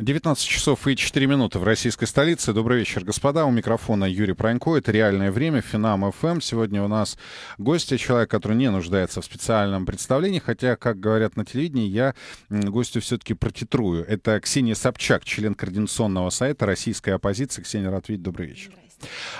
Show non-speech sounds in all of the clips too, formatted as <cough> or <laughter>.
19 часов и 4 минуты в российской столице. Добрый вечер, господа. У микрофона Юрий Пронько. Это «Реальное время», Финам ФМ. Эм. Сегодня у нас гости, человек, который не нуждается в специальном представлении, хотя, как говорят на телевидении, я гостю все-таки протитрую. Это Ксения Собчак, член Координационного сайта российской оппозиции. Ксения Ратвид, добрый вечер.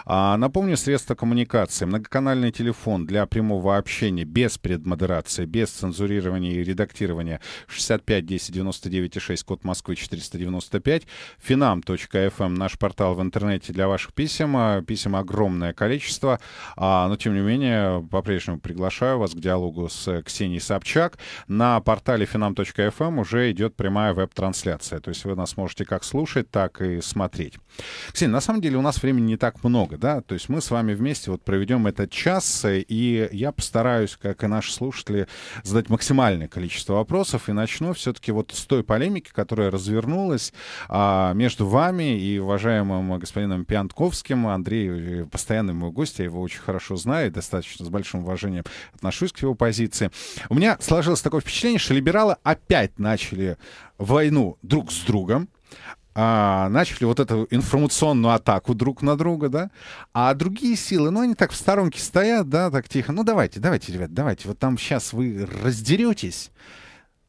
А, напомню, средства коммуникации. Многоканальный телефон для прямого общения без предмодерации, без цензурирования и редактирования 65 10 99 6, код Москвы 495. Finam.fm, эм, наш портал в интернете для ваших писем. А, писем огромное количество, а, но тем не менее по-прежнему приглашаю вас к диалогу с Ксенией Собчак. На портале finam.fm эм уже идет прямая веб-трансляция, то есть вы нас можете как слушать, так и смотреть. Ксения, на самом деле у нас времени не так так много, да, то есть мы с вами вместе вот проведем этот час, э, и я постараюсь, как и наши слушатели, задать максимальное количество вопросов, и начну все-таки вот с той полемики, которая развернулась а, между вами и уважаемым господином Пиантковским, Андрей, э, постоянный мой гость, я его очень хорошо знаю, и достаточно с большим уважением отношусь к его позиции. У меня сложилось такое впечатление, что либералы опять начали войну друг с другом, а, начали вот эту информационную атаку друг на друга, да, а другие силы, ну, они так в сторонке стоят, да, так тихо, ну, давайте, давайте, ребят, давайте, вот там сейчас вы раздеретесь,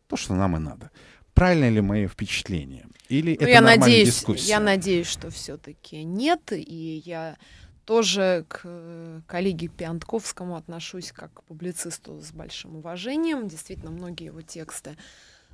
то, что нам и надо. Правильно ли мои впечатления? Или ну, это я надеюсь, дискуссия? Я надеюсь, что все-таки нет, и я тоже к э, коллеге Пиантковскому отношусь как к публицисту с большим уважением. Действительно, многие его тексты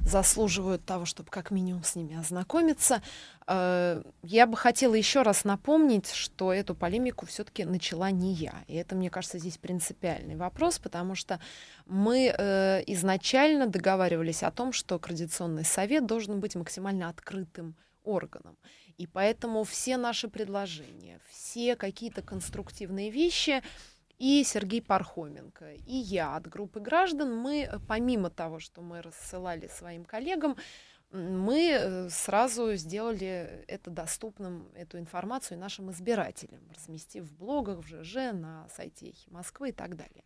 заслуживают того, чтобы как минимум с ними ознакомиться. Э, я бы хотела еще раз напомнить, что эту полемику все-таки начала не я. И это, мне кажется, здесь принципиальный вопрос, потому что мы э, изначально договаривались о том, что Координационный совет должен быть максимально открытым органом. И поэтому все наши предложения, все какие-то конструктивные вещи — и Сергей Пархоменко, и я от группы граждан, мы, э, помимо того, что мы рассылали своим коллегам, мы э, сразу сделали это доступным, эту информацию нашим избирателям, разместив в блогах, в ЖЖ, на сайте Эхи Москвы и так далее.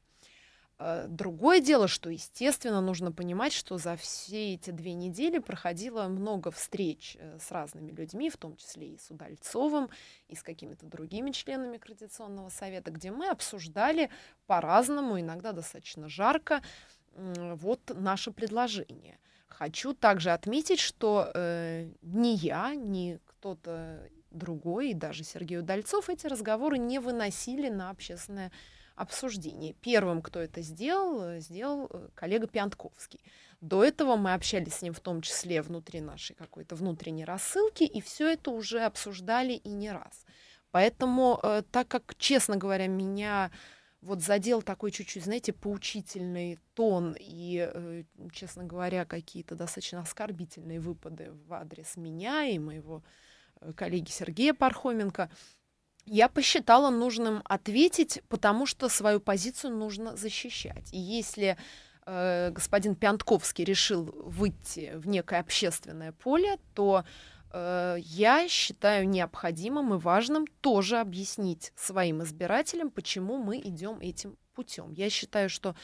Э, другое дело, что, естественно, нужно понимать, что за все эти две недели проходило много встреч э, с разными людьми, в том числе и с Удальцовым, и с какими-то другими членами Координационного совета, где мы обсуждали по-разному, иногда достаточно жарко, вот наше предложение. Хочу также отметить, что э, ни я, ни кто-то другой, и даже Сергей Удальцов эти разговоры не выносили на общественное обсуждение. Первым, кто это сделал, э, сделал э, коллега Пиантковский. До этого мы общались с ним в том числе внутри нашей какой-то внутренней рассылки, и все это уже обсуждали и не раз. Поэтому, э, так как, честно говоря, меня вот задел такой чуть-чуть, знаете, поучительный тон и, честно говоря, какие-то достаточно оскорбительные выпады в адрес меня и моего коллеги Сергея Пархоменко – я посчитала нужным ответить, потому что свою позицию нужно защищать. И если э, господин Пянтковский решил выйти в некое общественное поле, то э, я считаю необходимым и важным тоже объяснить своим избирателям, почему мы идем этим путем. Я считаю, что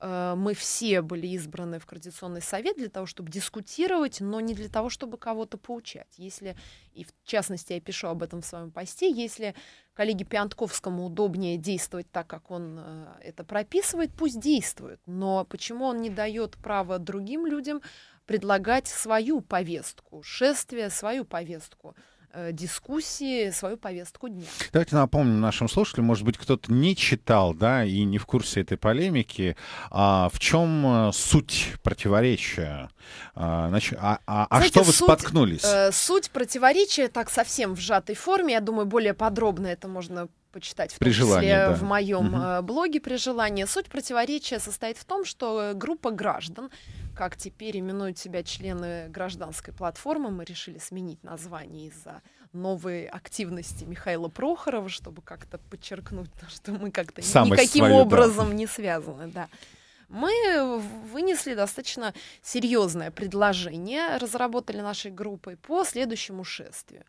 Э, мы все были избраны в Координационный совет для того, чтобы дискутировать, но не для того, чтобы кого-то поучать. Если, и в частности я пишу об этом в своем посте, если коллеге Пиантковскому удобнее действовать так, как он э, это прописывает, пусть действует. Но почему он не дает права другим людям предлагать свою повестку, шествие, свою повестку? Э, дискуссии свою повестку дня. Давайте напомним нашим слушателям, может быть, кто-то не читал, да, и не в курсе этой полемики, а в чем э, суть противоречия? А, а, а, а Знаете, что вы суть, споткнулись? Э, суть противоречия так совсем в сжатой форме, я думаю, более подробно это можно почитать, в при том желании, да. в моем угу. Э, блоге при желании. Суть противоречия состоит в том, что группа граждан как теперь именуют себя члены гражданской платформы. Мы решили сменить название из-за новой активности Михаила Прохорова, чтобы как-то подчеркнуть, <laughs> что мы как-то никаким свою, образом да. не связаны. Да мы вынесли достаточно серьезное предложение, разработали нашей группой по следующему шествию.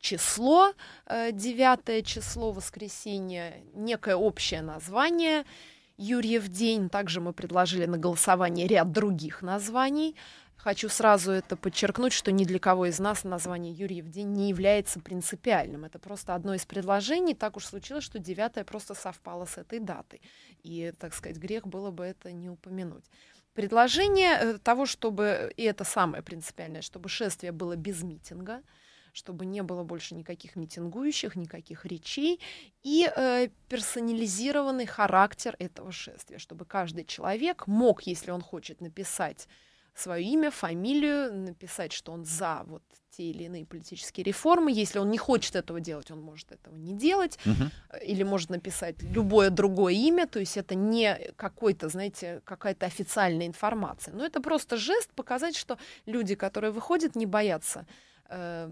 Число, э, девятое число воскресенье, некое общее название – Юрьев день. Также мы предложили на голосование ряд других названий. Хочу сразу это подчеркнуть, что ни для кого из нас название Юрьев день не является принципиальным. Это просто одно из предложений. Так уж случилось, что девятое просто совпало с этой датой. И, так сказать, грех было бы это не упомянуть. Предложение э, того, чтобы, э, и это самое принципиальное, чтобы шествие было без митинга – чтобы не было больше никаких митингующих, никаких речей, и э, персонализированный характер этого шествия, чтобы каждый человек мог, если он хочет написать свое имя, фамилию, написать, что он за вот те или иные политические реформы. Если он не хочет этого делать, он может этого не делать. Угу. Или может написать любое другое имя. То есть это не какой-то, знаете, какая-то официальная информация. Но это просто жест показать, что люди, которые выходят, не боятся э,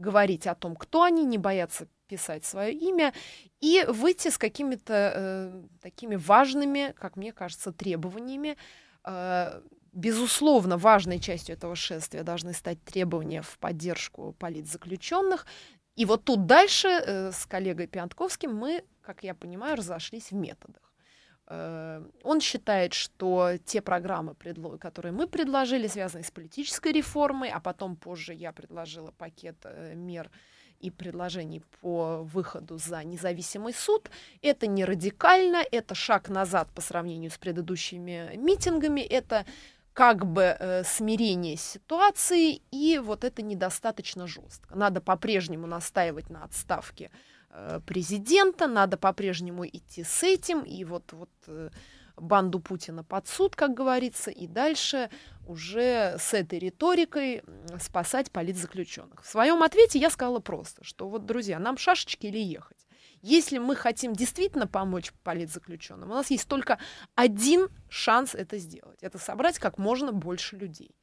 говорить о том, кто они, не бояться писать свое имя и выйти с какими-то э, такими важными, как мне кажется, требованиями. Э, безусловно, важной частью этого шествия должны стать требования в поддержку политзаключенных. И вот тут дальше э, с коллегой Пиантковским мы, как я понимаю, разошлись в методах. Э, он считает, что те программы, которые мы предложили, связаны с политической реформой, а потом позже я предложила пакет э, мер и предложений по выходу за независимый суд. Это не радикально, это шаг назад по сравнению с предыдущими митингами, это как бы э, смирение ситуации, и вот это недостаточно жестко. Надо по-прежнему настаивать на отставке Э, президента, надо по-прежнему идти с этим, и вот, вот э, банду Путина под суд, как говорится, и дальше уже с этой риторикой спасать политзаключенных. В своем ответе я сказала просто, что вот, друзья, нам шашечки или ехать. Если мы хотим действительно помочь политзаключенным, у нас есть только один шанс это сделать. Это собрать как можно больше людей.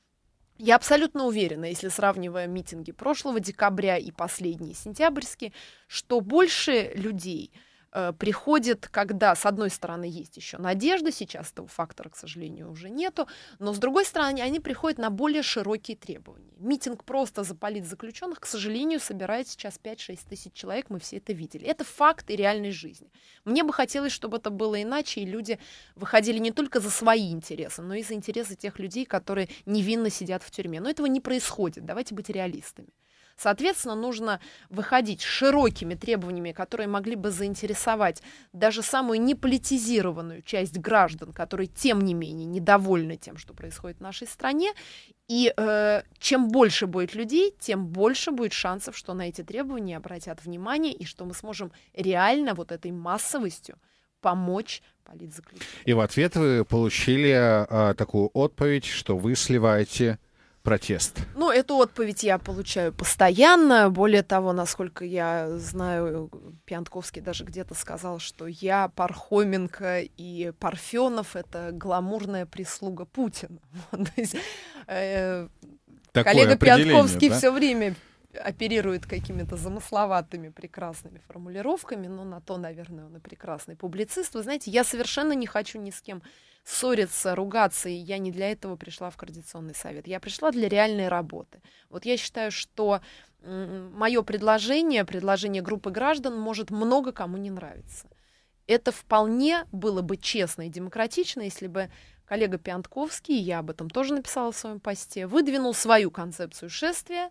Я абсолютно уверена, если сравнивая митинги прошлого декабря и последние сентябрьские, что больше людей – Э, приходит, когда, с одной стороны, есть еще надежда, сейчас этого фактора, к сожалению, уже нету, но, с другой стороны, они приходят на более широкие требования. Митинг просто запалит заключенных, к сожалению, собирает сейчас 5-6 тысяч человек, мы все это видели. Это факт и реальной жизни. Мне бы хотелось, чтобы это было иначе, и люди выходили не только за свои интересы, но и за интересы тех людей, которые невинно сидят в тюрьме. Но этого не происходит, давайте быть реалистами. Соответственно, нужно выходить широкими требованиями, которые могли бы заинтересовать даже самую неполитизированную часть граждан, которые, тем не менее, недовольны тем, что происходит в нашей стране. И э, чем больше будет людей, тем больше будет шансов, что на эти требования обратят внимание и что мы сможем реально вот этой массовостью помочь политзаключенным. И в ответ вы получили а, такую отповедь, что вы сливаете протест? Ну, эту отповедь я получаю постоянно. Более того, насколько я знаю, Пьянковский даже где-то сказал, что я, Пархоменко и Парфенов — это гламурная прислуга Путина. <laughs> Э, коллега Пьянковский все время оперирует какими-то замысловатыми прекрасными формулировками, но на то, наверное, он и прекрасный публицист. Вы знаете, я совершенно не хочу ни с кем ссориться, ругаться, и я не для этого пришла в Координационный совет. Я пришла для реальной работы. Вот я считаю, что мое предложение, предложение группы граждан может много кому не нравиться. Это вполне было бы честно и демократично, если бы коллега Пиантковский, я об этом тоже написала в своем посте, выдвинул свою концепцию шествия,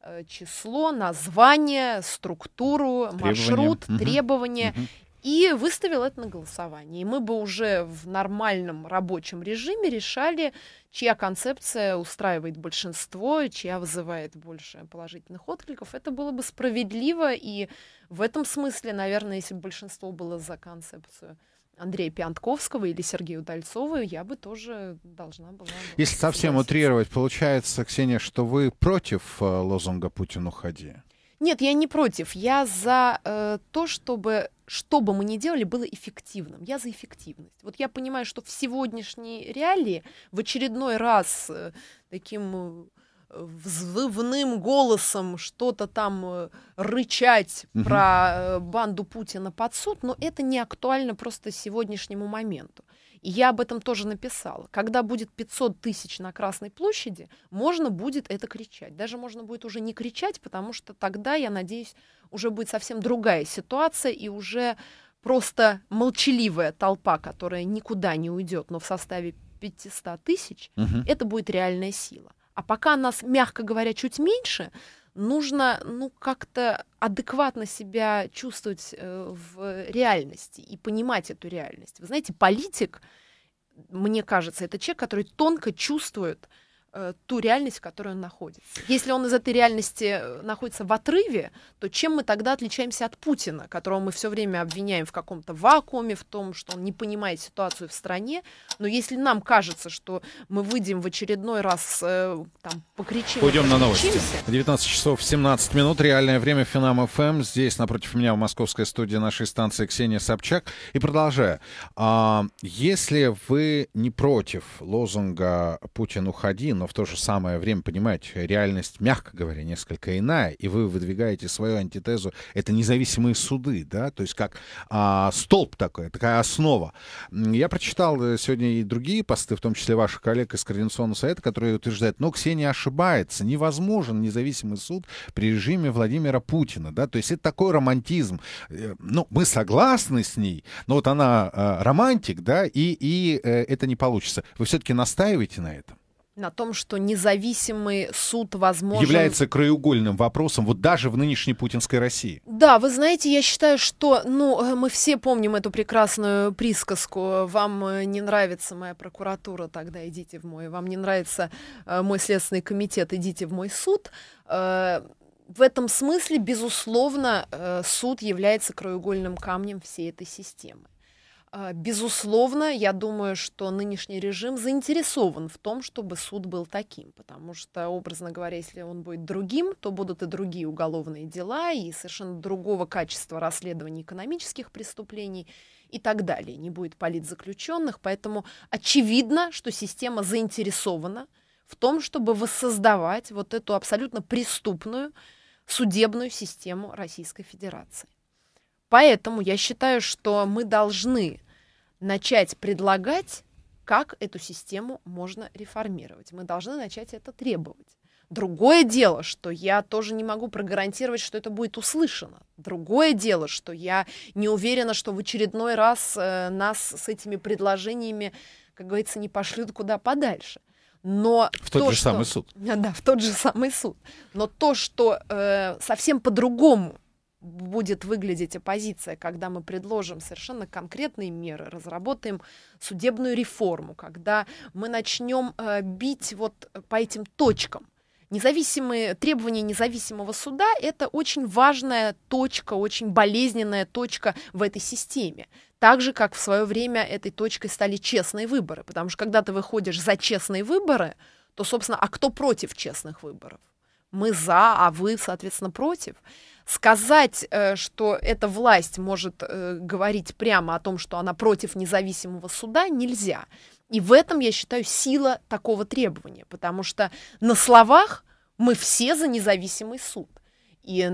э, число, название, структуру, требования. маршрут, требования. Угу и выставил это на голосование. И мы бы уже в нормальном рабочем режиме решали, чья концепция устраивает большинство, чья вызывает больше положительных откликов. Это было бы справедливо, и в этом смысле, наверное, если бы большинство было за концепцию Андрея Пиантковского или Сергея Удальцова, я бы тоже должна была... Если совсем утрировать, получается, Ксения, что вы против э, лозунга «Путин, уходи»? Нет, я не против. Я за э, то, чтобы что бы мы ни делали, было эффективным. Я за эффективность. Вот я понимаю, что в сегодняшней реалии в очередной раз э, таким э, взрывным голосом что-то там э, рычать угу. про э, банду Путина под суд, но это не актуально просто сегодняшнему моменту я об этом тоже написала. Когда будет 500 тысяч на Красной площади, можно будет это кричать. Даже можно будет уже не кричать, потому что тогда, я надеюсь, уже будет совсем другая ситуация и уже просто молчаливая толпа, которая никуда не уйдет, но в составе 500 тысяч, угу. это будет реальная сила. А пока нас, мягко говоря, чуть меньше, нужно ну, как-то адекватно себя чувствовать э, в реальности и понимать эту реальность. Вы знаете, политик, мне кажется, это человек, который тонко чувствует, Э, ту реальность, в которой он находится. Если он из этой реальности э, находится в отрыве, то чем мы тогда отличаемся от Путина, которого мы все время обвиняем в каком-то вакууме, в том, что он не понимает ситуацию в стране. Но если нам кажется, что мы выйдем в очередной раз э, там покричим... пойдем на новости. 19 часов 17 минут. Реальное время Финам ФМ. Эм. Здесь напротив меня в московской студии нашей станции Ксения Собчак. И продолжая. А, если вы не против лозунга «Путин, уходи», но в то же самое время понимать, реальность, мягко говоря, несколько иная, и вы выдвигаете свою антитезу, это независимые суды, да, то есть как а, столб такой, такая основа. Я прочитал э, сегодня и другие посты, в том числе ваших коллег из Координационного совета, которые утверждают, но Ксения ошибается, невозможен независимый суд при режиме Владимира Путина, да, то есть это такой романтизм. Э, ну, мы согласны с ней, но вот она а, романтик, да, и, и э, это не получится. Вы все-таки настаиваете на этом? на том, что независимый суд возможен... Является краеугольным вопросом вот даже в нынешней путинской России. Да, вы знаете, я считаю, что ну, э, мы все помним эту прекрасную присказку «Э, «Вам э, не нравится моя прокуратура, тогда идите в мой...» «Вам не нравится мой следственный комитет, идите в мой суд» в этом смысле, безусловно, суд является краеугольным камнем всей этой системы. А, безусловно, я думаю, что нынешний режим заинтересован в том, чтобы суд был таким, потому что, образно говоря, если он будет другим, то будут и другие уголовные дела, и совершенно другого качества расследования экономических преступлений и так далее. Не будет политзаключенных, поэтому очевидно, что система заинтересована в том, чтобы воссоздавать вот эту абсолютно преступную судебную систему Российской Федерации. Поэтому я считаю, что мы должны начать предлагать, как эту систему можно реформировать. Мы должны начать это требовать. Другое дело, что я тоже не могу прогарантировать, что это будет услышано. Другое дело, что я не уверена, что в очередной раз э, нас с этими предложениями, как говорится, не пошлют куда подальше. Но в тот то, же что... самый суд. <laughs> Да, в тот же самый суд. Но то, что э, совсем по-другому будет выглядеть оппозиция, когда мы предложим совершенно конкретные меры, разработаем судебную реформу, когда мы начнем э, бить вот по этим точкам. Независимые требования независимого суда – это очень важная точка, очень болезненная точка в этой системе. Так же, как в свое время этой точкой стали честные выборы, потому что когда ты выходишь за честные выборы, то, собственно, а кто против честных выборов? Мы за, а вы, соответственно, против сказать, э, что эта власть может э, говорить прямо о том, что она против независимого суда, нельзя. И в этом, я считаю, сила такого требования, потому что на словах мы все за независимый суд. И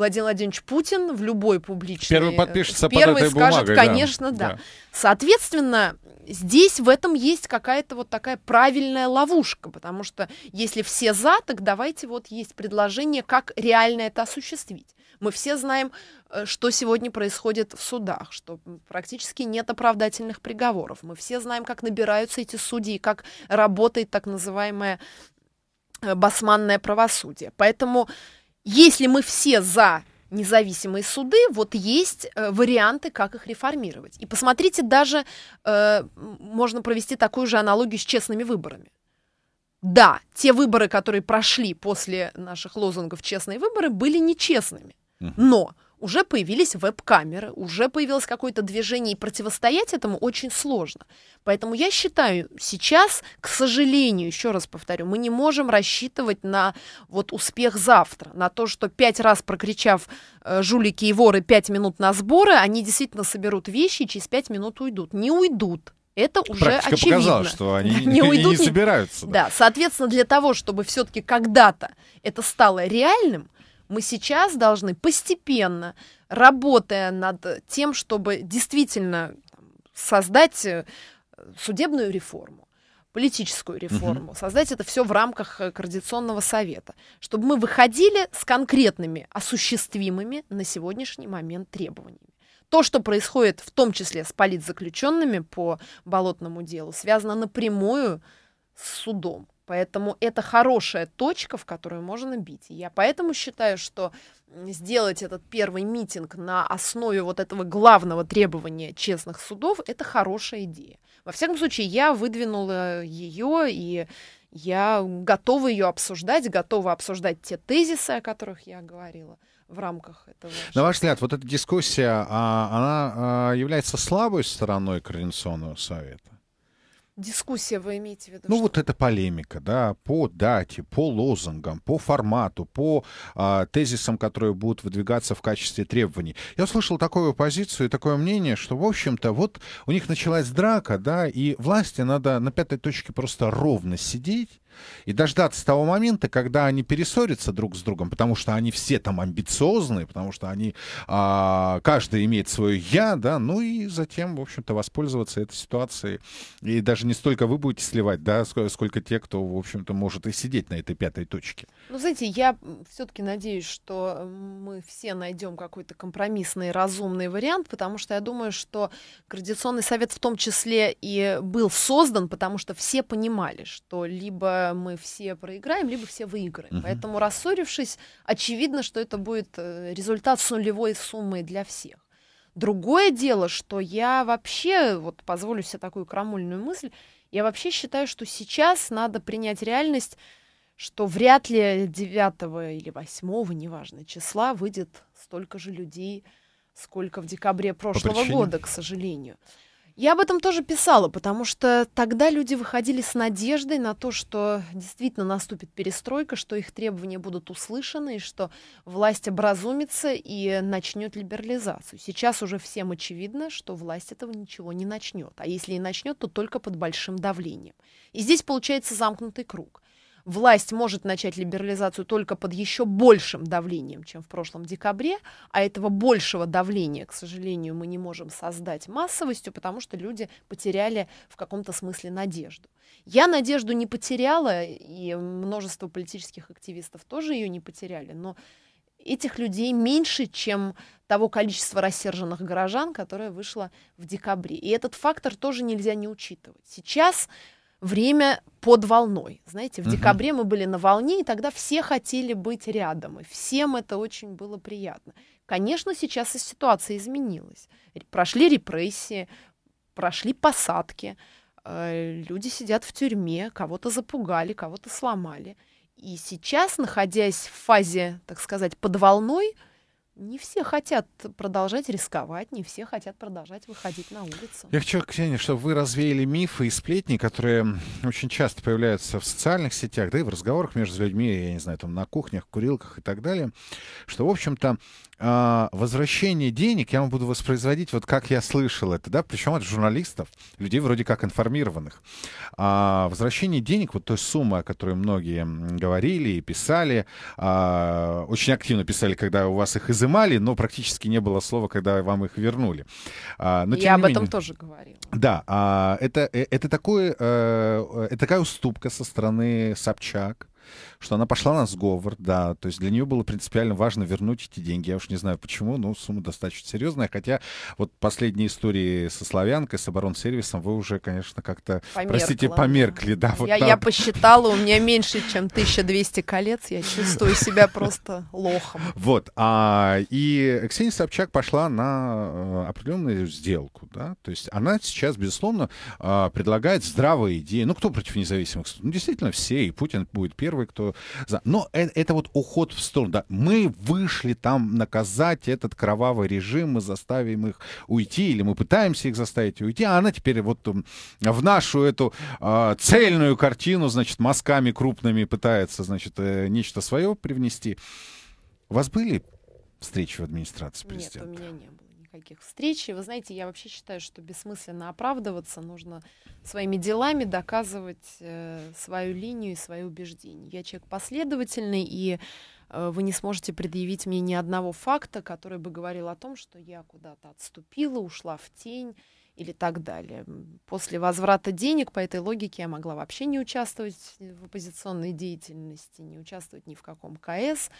Владимир Владимирович Путин в любой публичной... Первый э, подпишется первый под этой скажет, бумагой, конечно, да. да. Соответственно, здесь в этом есть какая-то вот такая правильная ловушка, потому что если все за, так давайте вот есть предложение, как реально это осуществить. Мы все знаем, э, что сегодня происходит в судах, что практически нет оправдательных приговоров. Мы все знаем, как набираются эти судьи, как работает так называемая э, басманное правосудие. Поэтому если мы все за независимые суды, вот есть э, варианты, как их реформировать. И посмотрите, даже э, можно провести такую же аналогию с честными выборами. Да, те выборы, которые прошли после наших лозунгов «честные выборы», были нечестными. Но уже появились веб-камеры, уже появилось какое-то движение, и противостоять этому очень сложно. Поэтому я считаю, сейчас, к сожалению, еще раз повторю, мы не можем рассчитывать на вот успех завтра, на то, что пять раз прокричав э, «жулики и воры» пять минут на сборы, они действительно соберут вещи и через пять минут уйдут. Не уйдут, это уже Практика очевидно. показала, что они <laughs> не, не уйдут, не собираются. Да. да, соответственно, для того, чтобы все-таки когда-то это стало реальным, мы сейчас должны постепенно, работая над тем, чтобы действительно создать э, судебную реформу, политическую реформу, угу. создать это все в рамках э, Координационного совета, чтобы мы выходили с конкретными, осуществимыми на сегодняшний момент требованиями. То, что происходит в том числе с политзаключенными по болотному делу, связано напрямую с судом. Поэтому это хорошая точка, в которую можно бить. я поэтому считаю, что сделать этот первый митинг на основе вот этого главного требования честных судов – это хорошая идея. Во всяком случае, я выдвинула ее, и я готова ее обсуждать, готова обсуждать те тезисы, о которых я говорила в рамках этого. На ваш взгляд, вот эта дискуссия, а, она а, является слабой стороной Координационного совета? Дискуссия вы имеете в виду? Ну что? вот эта полемика, да, по дате, по лозунгам, по формату, по а, тезисам, которые будут выдвигаться в качестве требований. Я услышал такую позицию и такое мнение, что, в общем-то, вот у них началась драка, да, и власти надо на пятой точке просто ровно сидеть, и дождаться того момента, когда они перессорятся друг с другом, потому что они все там амбициозные, потому что они, а, каждый имеет свое «я», да, ну и затем, в общем-то, воспользоваться этой ситуацией. И даже не столько вы будете сливать, да, сколько те, кто, в общем-то, может и сидеть на этой пятой точке. Ну, знаете, я все-таки надеюсь, что э, мы все найдем какой-то компромиссный, разумный вариант, потому что я думаю, что Координационный совет в том числе и был создан, потому что все понимали, что либо мы все проиграем, либо все выиграем. Угу. Поэтому, рассорившись, очевидно, что это будет э, результат с нулевой суммой для всех. Другое дело, что я вообще, вот позволю себе такую крамольную мысль, я вообще считаю, что сейчас надо принять реальность, что вряд ли 9 или 8, неважно, числа выйдет столько же людей, сколько в декабре прошлого года, к сожалению. Я об этом тоже писала, потому что тогда люди выходили с надеждой на то, что действительно наступит перестройка, что их требования будут услышаны, и что власть образумится и начнет либерализацию. Сейчас уже всем очевидно, что власть этого ничего не начнет. А если и начнет, то только под большим давлением. И здесь получается замкнутый круг власть может начать либерализацию только под еще большим давлением, чем в прошлом декабре, а этого большего давления, к сожалению, мы не можем создать массовостью, потому что люди потеряли в каком-то смысле надежду. Я надежду не потеряла, и множество политических активистов тоже ее не потеряли, но этих людей меньше, чем того количества рассерженных горожан, которое вышло в декабре. И этот фактор тоже нельзя не учитывать. Сейчас время под волной. Знаете, в угу. декабре мы были на волне, и тогда все хотели быть рядом, и всем это очень было приятно. Конечно, сейчас и ситуация изменилась. Прошли репрессии, прошли посадки, э, люди сидят в тюрьме, кого-то запугали, кого-то сломали. И сейчас, находясь в фазе, так сказать, под волной, не все хотят продолжать рисковать, не все хотят продолжать выходить на улицу. Я хочу, Ксения, чтобы вы развеяли мифы и сплетни, которые очень часто появляются в социальных сетях, да и в разговорах между людьми, я не знаю, там на кухнях, курилках и так далее, что, в общем-то, а, возвращение денег я вам буду воспроизводить, вот как я слышал это, да, причем от журналистов, людей вроде как информированных. А возвращение денег, вот той суммы, о которой многие говорили и писали, а, очень активно писали, когда у вас их изымали, но практически не было слова, когда вам их вернули. А, но, я об менее, этом тоже говорила. Да, а, это, э, это, такое, это э, такая уступка со стороны Собчак, что она пошла на сговор, да, то есть для нее было принципиально важно вернуть эти деньги. Я уж не знаю почему, но сумма достаточно серьезная, хотя вот последние истории со Славянкой, с оборонсервисом вы уже, конечно, как-то, простите, померкли, да. Вот я, я посчитала, у меня меньше, чем 1200 колец, я чувствую себя просто лохом. Вот, а, и Ксения Собчак пошла на э, определенную сделку, да, то есть она сейчас, безусловно, э, предлагает здравые идеи. Ну, кто против независимых? Ну, действительно, все, и Путин будет первый, кто но это, это вот уход в сторону. Да, мы вышли там наказать этот кровавый режим, мы заставим их уйти, или мы пытаемся их заставить уйти, а она теперь вот в нашу эту э, цельную картину, значит, мазками крупными пытается, значит, э, нечто свое привнести. У вас были встречи в администрации президента? Нет, у меня не было никаких встреч. И вы знаете, я вообще считаю, что бессмысленно оправдываться, нужно своими делами доказывать э, свою линию и свои убеждения. Я человек последовательный, и э, вы не сможете предъявить мне ни одного факта, который бы говорил о том, что я куда-то отступила, ушла в тень или так далее. После возврата денег, по этой логике, я могла вообще не участвовать в оппозиционной деятельности, не участвовать ни в каком КС,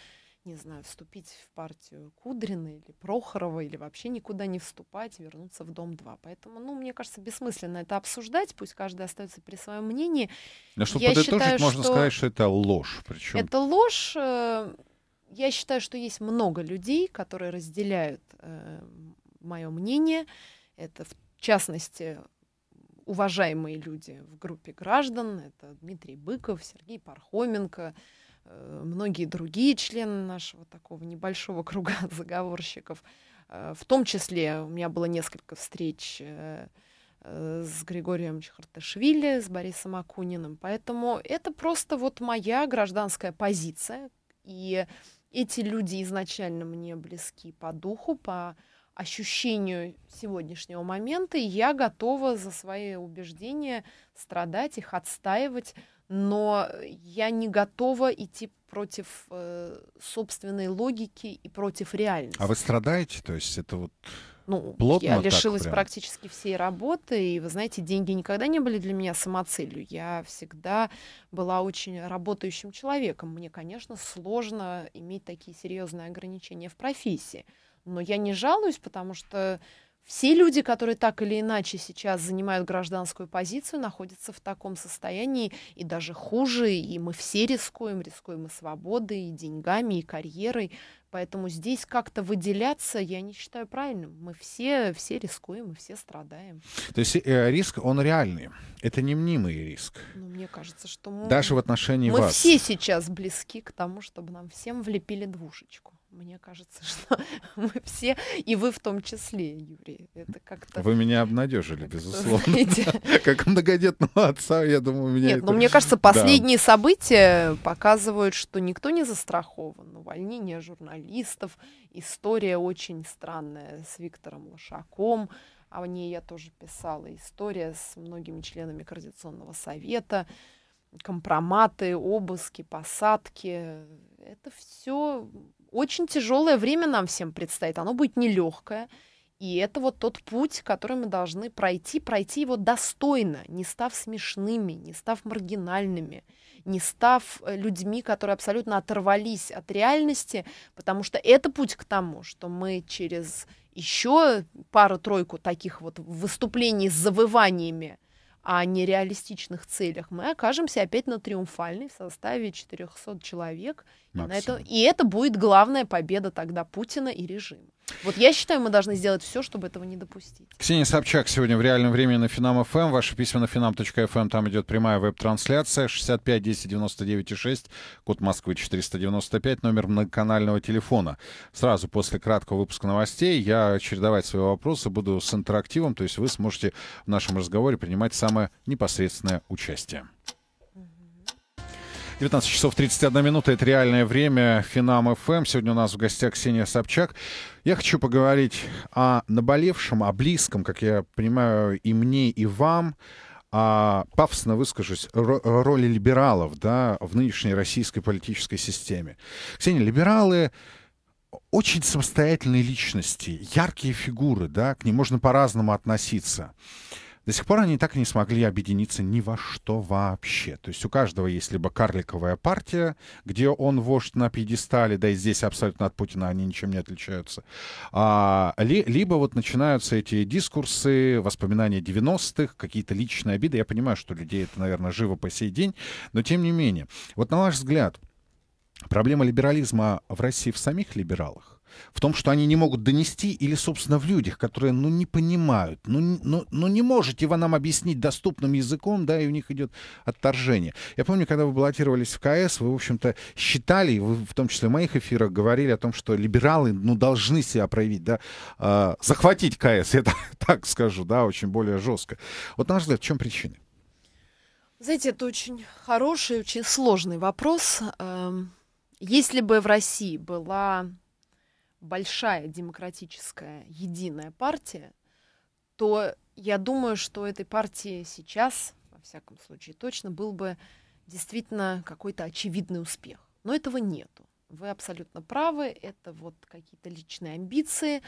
не знаю, вступить в партию Кудрина или Прохорова, или вообще никуда не вступать, вернуться в Дом-2. Поэтому, ну, мне кажется, бессмысленно это обсуждать, пусть каждый остается при своем мнении. Но чтобы Я подытожить, считаю, можно что... сказать, что это ложь. Причем... Это ложь. Э, я считаю, что есть много людей, которые разделяют э, мое мнение. Это, в частности, уважаемые люди в группе граждан. Это Дмитрий Быков, Сергей Пархоменко, Э, многие другие члены нашего такого небольшого <laughs> круга заговорщиков. Э, в том числе у меня было несколько встреч э, с Григорием Чехарташвили, с Борисом Акуниным. Поэтому это просто вот моя гражданская позиция. И эти люди изначально мне близки по духу, по ощущению сегодняшнего момента, и я готова за свои убеждения страдать, их отстаивать, но я не готова идти против э, собственной логики и против реальности. А вы страдаете, то есть это вот ну, плотно я лишилась прям. практически всей работы, и вы знаете, деньги никогда не были для меня самоцелью. Я всегда была очень работающим человеком. Мне, конечно, сложно иметь такие серьезные ограничения в профессии, но я не жалуюсь, потому что все люди, которые так или иначе сейчас занимают гражданскую позицию, находятся в таком состоянии и даже хуже, и мы все рискуем, рискуем и свободой, и деньгами, и карьерой. Поэтому здесь как-то выделяться я не считаю правильным. Мы все, все рискуем, мы все страдаем. То есть э, риск, он реальный. Это не мнимый риск. Ну, мне кажется, что мы... Даже в отношении мы вас. Мы все сейчас близки к тому, чтобы нам всем влепили двушечку. Мне кажется, <laughs> что мы все, и вы в том числе, Юрий. Это как-то... Вы меня обнадежили, безусловно. <laughs> Как многодетного отца, я думаю, у меня Нет, это... но ну, мне кажется, последние да. события показывают, что никто не застрахован. Увольнение журналистов, история очень странная с Виктором Лошаком, о ней я тоже писала, история с многими членами Координационного совета, компроматы, обыски, посадки. Это все очень тяжелое время нам всем предстоит, оно будет нелегкое. И это вот тот путь, который мы должны пройти, пройти его достойно, не став смешными, не став маргинальными, не став э, людьми, которые абсолютно оторвались от реальности, потому что это путь к тому, что мы через еще пару-тройку таких вот выступлений с завываниями о нереалистичных целях, мы окажемся опять на триумфальной в составе 400 человек Максимум. Это, и это будет главная победа тогда Путина и режима. Вот я считаю, мы должны сделать все, чтобы этого не допустить. Ксения Собчак сегодня в реальном времени на Финам ФМ. Эм». Ваши письма на финам.фм, эм». Там идет прямая веб-трансляция. 65 10 99 6. Код Москвы 495. Номер многоканального телефона. Сразу после краткого выпуска новостей я чередовать свои вопросы буду с интерактивом. То есть вы сможете в нашем разговоре принимать самое непосредственное участие. 19 часов 31 минута. Это реальное время. Финам ФМ. Эм. Сегодня у нас в гостях Ксения Собчак. Я хочу поговорить о наболевшем, о близком, как я понимаю, и мне, и вам. А, пафосно выскажусь, роли либералов да, в нынешней российской политической системе. Ксения, либералы очень самостоятельные личности, яркие фигуры, да, к ним можно по-разному относиться. До сих пор они так и не смогли объединиться ни во что вообще. То есть у каждого есть либо карликовая партия, где он вождь на пьедестале, да и здесь абсолютно от Путина они ничем не отличаются. А, ли, либо вот начинаются эти дискурсы, воспоминания 90-х, какие-то личные обиды. Я понимаю, что людей это, наверное, живо по сей день, но тем не менее. Вот на ваш взгляд, проблема либерализма в России в самих либералах? в том, что они не могут донести, или, собственно, в людях, которые, ну, не понимают, ну, ну, ну не можете вы нам объяснить доступным языком, да, и у них идет отторжение. Я помню, когда вы баллотировались в КС, вы, в общем-то, считали, вы в том числе в моих эфирах говорили о том, что либералы, ну, должны себя проявить, да, э, захватить КС, я <laughs> так, скажу, да, очень более жестко. Вот, на взгляд, в чем причина? Знаете, это очень хороший, очень сложный вопрос. Эм, если бы в России была большая демократическая единая партия, то я думаю, что этой партии сейчас, во всяком случае, точно был бы действительно какой-то очевидный успех. Но этого нету. Вы абсолютно правы, это вот какие-то личные амбиции.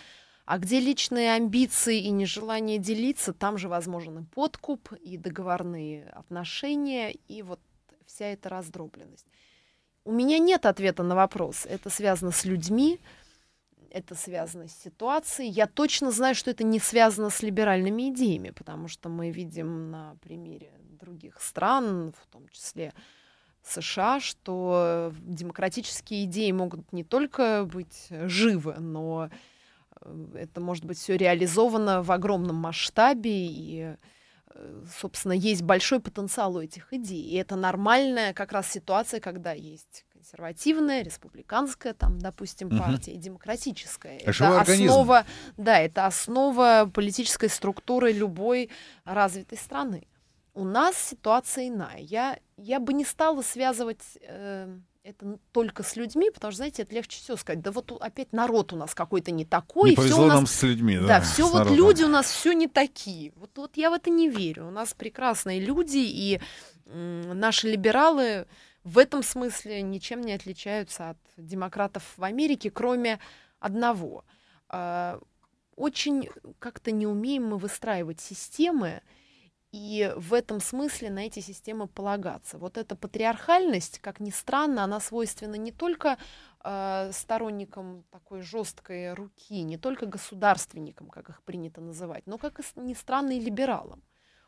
А где личные амбиции и нежелание делиться, там же возможен и подкуп, и договорные отношения, и вот вся эта раздробленность. У меня нет ответа на вопрос. Это связано с людьми, это связано с ситуацией. Я точно знаю, что это не связано с либеральными идеями, потому что мы видим на примере других стран, в том числе США, что демократические идеи могут не только быть живы, но э, это может быть все реализовано в огромном масштабе и э, собственно, есть большой потенциал у этих идей. И это нормальная как раз ситуация, когда есть консервативная, республиканская, там, допустим, партия угу. демократическая. Это, это основа, да, это основа политической структуры любой развитой страны. У нас ситуация иная. Я, я бы не стала связывать э, это только с людьми, потому что, знаете, это легче всего сказать. Да вот опять народ у нас какой-то не такой. Не повезло все у нас, нам с людьми, да. Да, все вот народом. люди у нас все не такие. Вот, вот я в это не верю. У нас прекрасные люди, и м, наши либералы в этом смысле ничем не отличаются от демократов в Америке, кроме одного. А, очень как-то не умеем мы выстраивать системы, и в этом смысле на эти системы полагаться. Вот эта патриархальность, как ни странно, она свойственна не только э, сторонникам такой жесткой руки, не только государственникам, как их принято называть, но, как ни странно, и либералам.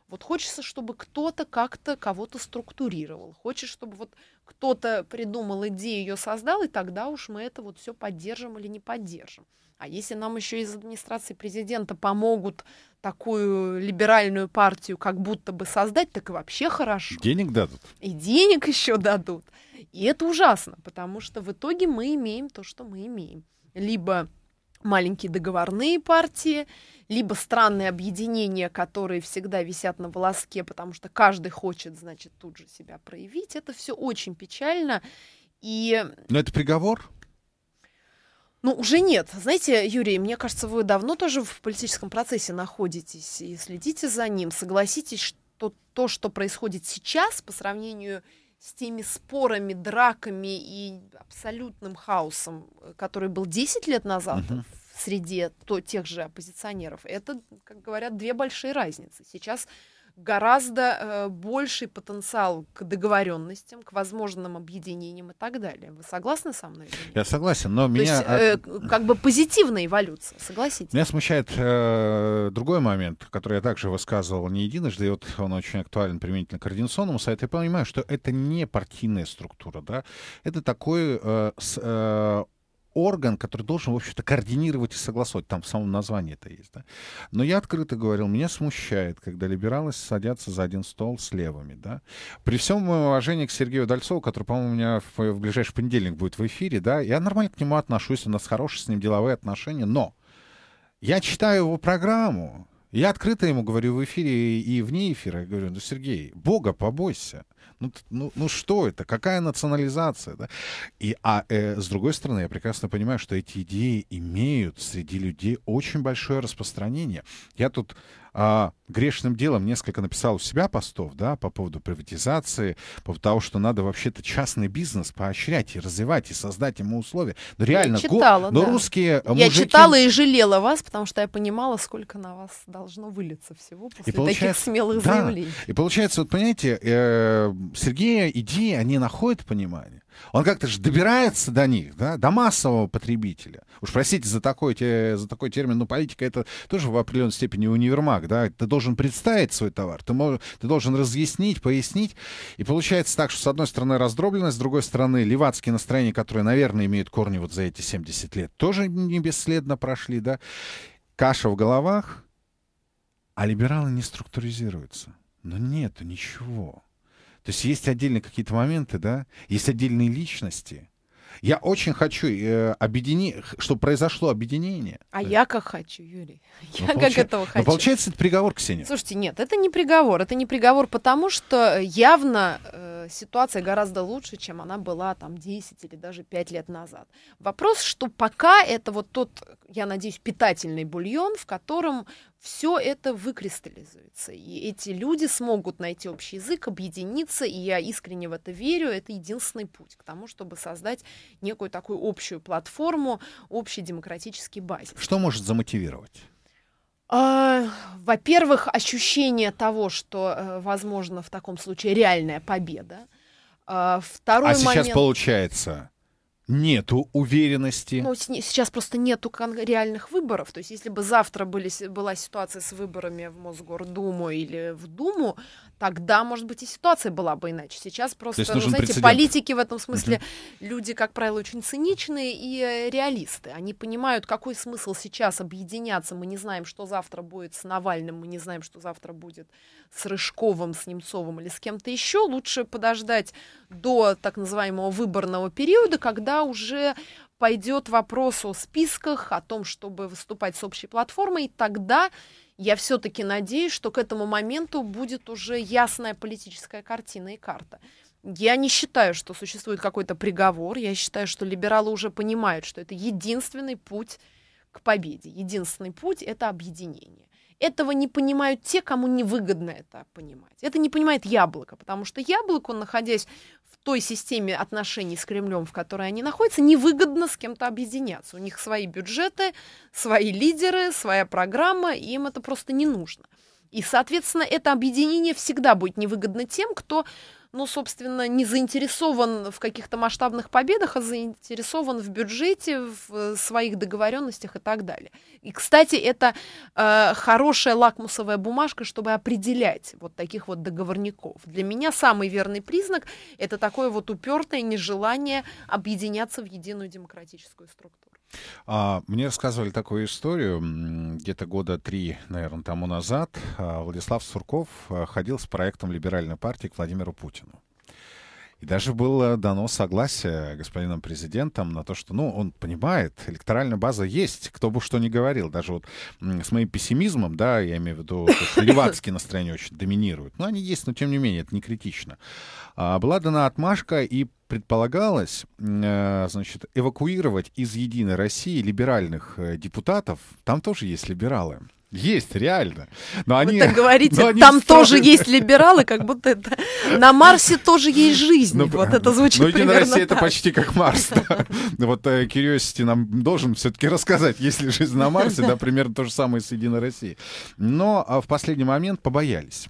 Вот хочется, чтобы кто-то как-то кого-то структурировал. Хочешь, чтобы вот кто-то придумал идею, ее создал, и тогда уж мы это вот все поддержим или не поддержим. А если нам еще из администрации президента помогут такую либеральную партию как будто бы создать, так и вообще хорошо. Денег дадут. И денег еще дадут. И это ужасно, потому что в итоге мы имеем то, что мы имеем. Либо маленькие договорные партии, либо странные объединения, которые всегда висят на волоске, потому что каждый хочет, значит, тут же себя проявить. Это все очень печально. И... Но это приговор? Ну, уже нет. Знаете, Юрий, мне кажется, вы давно тоже в политическом процессе находитесь и следите за ним. Согласитесь, что то, что происходит сейчас по сравнению с с теми спорами, драками и абсолютным хаосом, э, который был 10 лет назад угу. в среде то, тех же оппозиционеров, это, как говорят, две большие разницы. Сейчас гораздо э, больший потенциал к договоренностям, к возможным объединениям и так далее. Вы согласны со мной? Я согласен, но То меня... Есть, э, как бы позитивная эволюция, согласитесь? Меня смущает э, другой момент, который я также высказывал не единожды, и вот он очень актуален применительно к Ординсонному совету. Я понимаю, что это не партийная структура, да, это такой э, с, э, орган, который должен, в общем-то, координировать и согласовать. Там в самом названии это есть. Да? Но я открыто говорил, меня смущает, когда либералы садятся за один стол с левыми. Да? При всем моем уважении к Сергею Дальцову, который, по-моему, у меня в, в ближайший понедельник будет в эфире, да, я нормально к нему отношусь, у нас хорошие с ним деловые отношения, но я читаю его программу, я открыто ему говорю в эфире и вне эфира, я говорю, ну, Сергей, Бога побойся. Ну, ну, ну что это? Какая национализация? Да? И, а э, с другой стороны, я прекрасно понимаю, что эти идеи имеют среди людей очень большое распространение. Я тут а, грешным делом несколько написал у себя постов, да, по поводу приватизации, по поводу того, что надо вообще-то частный бизнес поощрять и развивать, и создать ему условия. Но ну, реально, я читала, го... Ну, но да. русские мужики... Я читала и жалела вас, потому что я понимала, сколько на вас должно вылиться всего после и таких смелых да, заявлений. И получается, вот понимаете, э, Сергея идеи, они находят понимание. Он как-то же добирается до них, да, до массового потребителя. Уж простите за такой, те, за такой термин, но политика это тоже в определенной степени универмаг так, да, ты должен представить свой товар, ты, мож, ты должен разъяснить, пояснить. И получается так, что с одной стороны раздробленность, с другой стороны левацкие настроения, которые, наверное, имеют корни вот за эти 70 лет, тоже не бесследно прошли, да. Каша в головах, а либералы не структуризируются. Но ну нету ничего. То есть есть отдельные какие-то моменты, да, есть отдельные личности — я очень хочу э, объединить, чтобы произошло объединение. А я как хочу, Юрий. <laughs> Я ну, как получ... этого ну, хочу. Ну, получается, это приговор, Ксения. Слушайте, нет, это не приговор. Это не приговор, потому что э, явно э, ситуация гораздо лучше, чем она была там 10 или даже 5 лет назад. Вопрос, что пока это вот тот, я надеюсь, питательный бульон, в котором все это выкристаллизуется. И эти люди смогут найти общий язык, объединиться, и я искренне в это верю. Это единственный путь к тому, чтобы создать некую такую общую платформу, общий демократический базис. Что может замотивировать? А, во-первых, ощущение того, что, э, возможно, в таком случае реальная победа. А, второй а сейчас момент... получается нету уверенности. Ну, сейчас просто нету реальных выборов. То есть, если бы завтра были, была ситуация с выборами в Мосгордуму или в Думу, тогда, может быть, и ситуация была бы иначе. Сейчас просто, ну, знаете, прецедент. политики в этом смысле угу. люди, как правило, очень циничные и э, реалисты. Они понимают, какой смысл сейчас объединяться. Мы не знаем, что завтра будет с Навальным, мы не знаем, что завтра будет с Рыжковым, с Немцовым или с кем-то еще. Лучше подождать до так называемого выборного периода, когда уже пойдет вопрос о списках, о том, чтобы выступать с общей платформой, и тогда я все-таки надеюсь, что к этому моменту будет уже ясная политическая картина и карта. Я не считаю, что существует какой-то приговор. Я считаю, что либералы уже понимают, что это единственный путь к победе. Единственный путь – это объединение. Этого не понимают те, кому невыгодно это понимать. Это не понимает яблоко, потому что яблоку, находясь той системе отношений с Кремлем, в которой они находятся, невыгодно с кем-то объединяться. У них свои бюджеты, свои лидеры, своя программа, и им это просто не нужно. И, соответственно, это объединение всегда будет невыгодно тем, кто ну, собственно, не заинтересован в каких-то масштабных победах, а заинтересован в бюджете, в э, своих договоренностях и так далее. И, кстати, это э, хорошая лакмусовая бумажка, чтобы определять вот таких вот договорников. Для меня самый верный признак – это такое вот упертое нежелание объединяться в единую демократическую структуру. А, мне рассказывали такую историю где-то года три, наверное, тому назад. А, Владислав Сурков а, ходил с проектом либеральной партии к Владимиру Путину. И даже было дано согласие господином президентом на то, что, ну, он понимает, электоральная база есть, кто бы что ни говорил. Даже вот с моим пессимизмом, да, я имею в виду, что левацкие настроения очень доминируют. Но они есть, но тем не менее, это не критично. А, была дана отмашка, и предполагалось э, значит, эвакуировать из «Единой России» либеральных э, депутатов. Там тоже есть либералы. Есть, реально. Но они, Вы так <laughs> говорите, но они там стали... тоже есть либералы, как будто это... На Марсе тоже есть жизнь. Ну, вот это звучит Но ну, Единая Россия — это почти как Марс. Да. Ну, вот uh, Curiosity нам должен все таки рассказать, есть ли жизнь на Марсе, да, примерно то же самое с Единой Россией. Но uh, в последний момент побоялись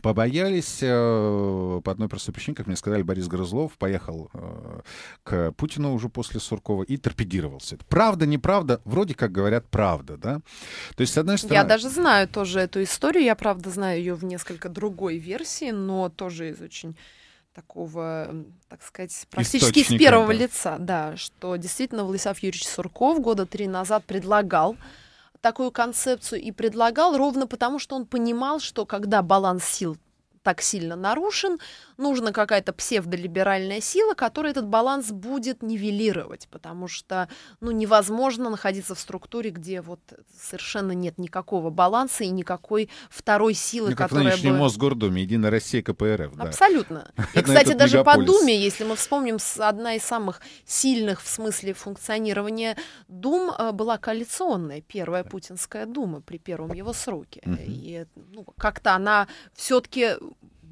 побоялись э, по одной простой причине, как мне сказали, Борис Грызлов поехал э, к Путину уже после Суркова и торпедировался. Правда, неправда, вроде как говорят правда, да? То есть, с одной стороны... Я даже знаю тоже эту историю, я правда знаю ее в несколько другой версии, но тоже из очень такого, так сказать, практически Источника, с первого да. лица, да, что действительно Владислав Юрьевич Сурков года три назад предлагал такую концепцию и предлагал, ровно потому что он понимал, что когда баланс сил так сильно нарушен, нужна какая-то псевдолиберальная сила, которая этот баланс будет нивелировать, потому что ну, невозможно находиться в структуре, где вот совершенно нет никакого баланса и никакой второй силы, ну, как которая нынешний бы... Мосгордуме, Единая Россия КПРФ. Да. Абсолютно. <laughs> И, кстати, даже по Думе, если мы вспомним, одна из самых сильных в смысле функционирования Дум э, была коалиционная, первая Путинская Дума при первом его сроке. И ну, как-то она все-таки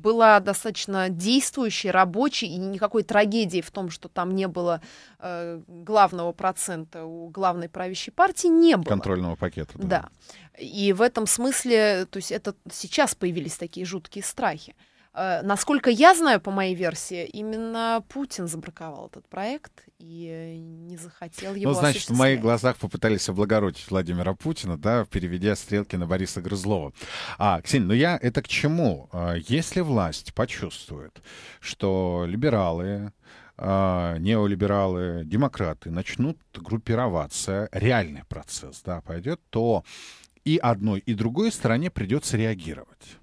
была достаточно действующей, рабочей, и никакой трагедии в том, что там не было э, главного процента у главной правящей партии, не было. Контрольного пакета. Да. да. И в этом смысле, то есть это сейчас появились такие жуткие страхи. Э, насколько я знаю, по моей версии, именно Путин забраковал этот проект и не захотел его Ну, значит, в моих глазах попытались облагородить Владимира Путина, да, переведя стрелки на Бориса Грызлова. А, Ксения, ну я это к чему? А, если власть почувствует, что либералы, а, неолибералы, демократы начнут группироваться, реальный процесс да, пойдет, то и одной, и другой стороне придется реагировать.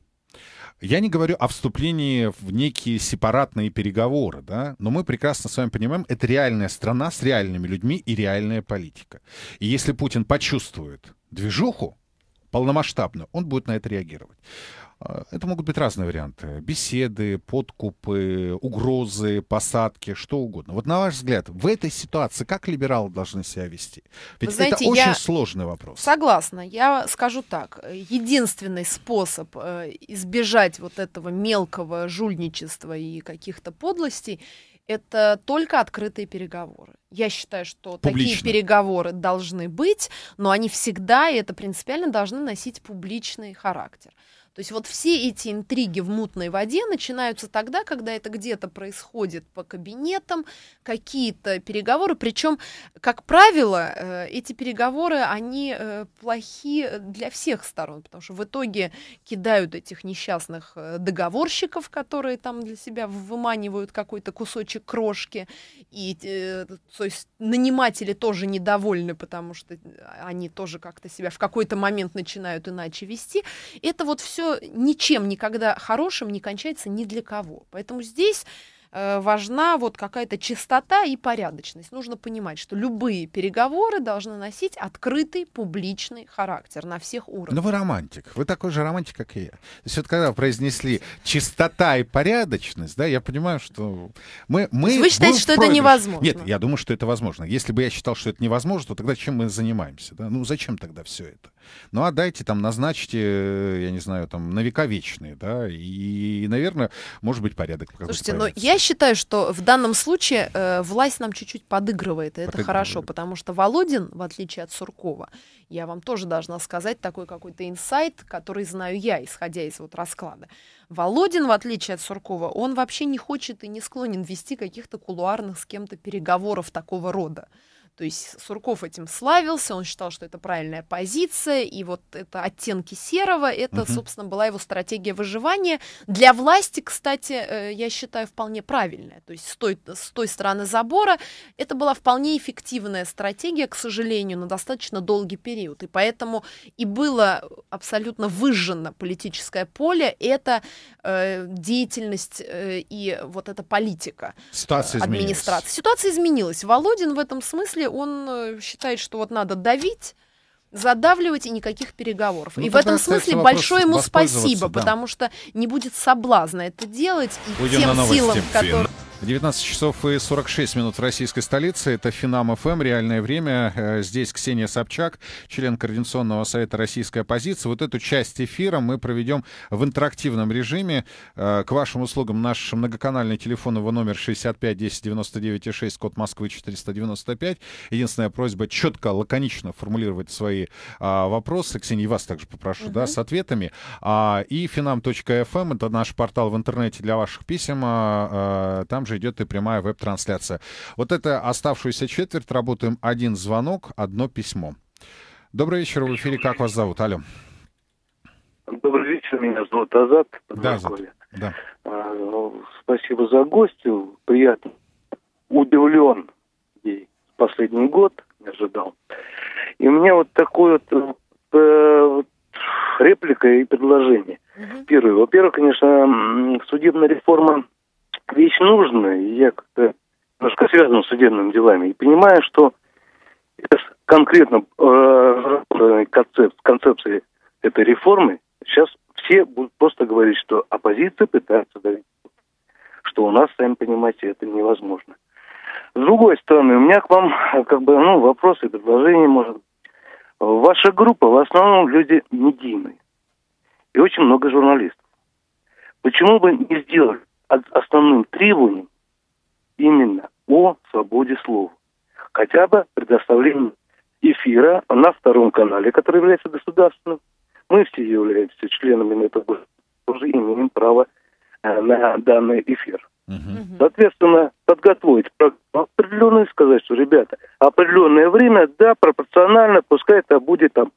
Я не говорю о вступлении в некие сепаратные переговоры, да, но мы прекрасно с вами понимаем, это реальная страна с реальными людьми и реальная политика. И если Путин почувствует движуху полномасштабную, он будет на это реагировать. А, это могут быть разные варианты. Беседы, подкупы, угрозы, посадки, что угодно. Вот на ваш взгляд, в этой ситуации как либералы должны себя вести? Ведь знаете, это очень я сложный вопрос. Согласна. Я скажу так. Единственный способ э, избежать вот этого мелкого жульничества и каких-то подлостей это только открытые переговоры. Я считаю, что Публично. такие переговоры должны быть, но они всегда, и это принципиально, должны носить публичный характер. То есть вот все эти интриги в мутной воде начинаются тогда, когда это где-то происходит по кабинетам, какие-то переговоры. Причем, как правило, э, эти переговоры, они э, плохи для всех сторон, потому что в итоге кидают этих несчастных э, договорщиков, которые там для себя выманивают какой-то кусочек крошки. И, то есть, наниматели тоже недовольны, потому что они тоже как-то себя в какой-то момент начинают иначе вести. Это вот все все ничем никогда хорошим не кончается ни для кого. Поэтому здесь э, важна вот какая-то чистота и порядочность. Нужно понимать, что любые переговоры должны носить открытый публичный характер на всех ну, уровнях. Но вы романтик. Вы такой же романтик, как и я. То есть вот когда произнесли чистота и порядочность, да, я понимаю, что мы... мы вы считаете, что это невозможно? Нет, я думаю, что это возможно. Если бы я считал, что это невозможно, то тогда чем мы занимаемся? Да? Ну зачем тогда все это? Ну, а дайте там, назначьте, э, я не знаю, там, на века вечные, да, и, наверное, может быть, порядок. Слушайте, но ну, я считаю, что в данном случае э, власть нам чуть-чуть подыгрывает, и это подыгрывает. хорошо, потому что Володин, в отличие от Суркова, я вам тоже должна сказать такой какой-то инсайт, который знаю я, исходя из вот расклада. Володин, в отличие от Суркова, он вообще не хочет и не склонен вести каких-то кулуарных с кем-то переговоров такого рода. То есть Сурков этим славился, он считал, что это правильная позиция, и вот это оттенки серого, это, угу. собственно, была его стратегия выживания. Для власти, кстати, э, я считаю, вполне правильная. То есть с той, с той стороны забора это была вполне эффективная стратегия, к сожалению, на достаточно долгий период. И поэтому и было абсолютно выжжено политическое поле, это э, деятельность э, и вот эта политика Ситуация администрации. Изменилась. Ситуация изменилась. Володин в этом смысле если он э, считает, что вот надо давить, задавливать и никаких переговоров. Ну, и в этом смысле большое ему спасибо, да. потому что не будет соблазна это делать. И Будем тем силам, которые... 19 часов и 46 минут в российской столице. Это Финам ФМ. Эм, реальное время. Э, здесь Ксения Собчак, член Координационного совета российской оппозиции. Вот эту часть эфира мы проведем в интерактивном режиме. Э, к вашим услугам наш многоканальный телефон, его номер 65 10 99 6, код Москвы 495. Единственная просьба четко, лаконично формулировать свои а, вопросы. Ксения, вас также попрошу, угу. да, с ответами. А, и Финам.фм эм это наш портал в интернете для ваших писем. А, там же также идет и прямая веб-трансляция. Вот это оставшуюся четверть работаем один звонок, одно письмо. Добрый вечер, в эфире «Как вас зовут?» Алло. Добрый вечер, меня зовут Азат. Да, Азат. Да. А, ну, спасибо за гостю, приятно. Удивлен ей последний год, не ожидал. И у меня вот такое вот, э, реплика и предложение. Угу. Первое. Во-первых, конечно, судебная реформа вещь нужная. я как-то немножко связан с судебными делами. И понимаю, что это конкретно э, концепт, концепции этой реформы сейчас все будут просто говорить, что оппозиция пытается давить, что у нас, сами понимаете, это невозможно. С другой стороны, у меня к вам как бы ну, вопросы, предложения, может Ваша группа в основном люди медийные и очень много журналистов. Почему бы не сделать основным требованием именно о свободе слова. Хотя бы предоставление эфира на втором канале, который является государственным. Мы все являемся членами этого тоже имеем право э, на данный эфир. Угу. Соответственно, подготовить определенную, сказать, что, ребята, определенное время, да, пропорционально, пускай это будет там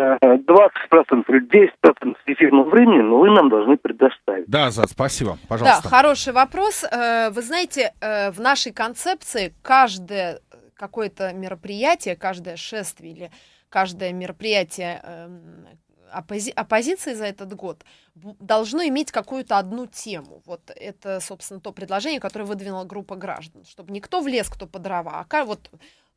20%, 10% эфирного времени, но вы нам должны предоставить. Да, Зад, спасибо. Пожалуйста. Да, хороший вопрос. Э, вы знаете, э, в нашей концепции каждое какое-то мероприятие, каждое шествие или каждое мероприятие эм, оппози оппозиции за этот год должно иметь какую-то одну тему. Вот это, собственно, то предложение, которое выдвинула группа граждан, чтобы никто влез, кто по дрова, а вот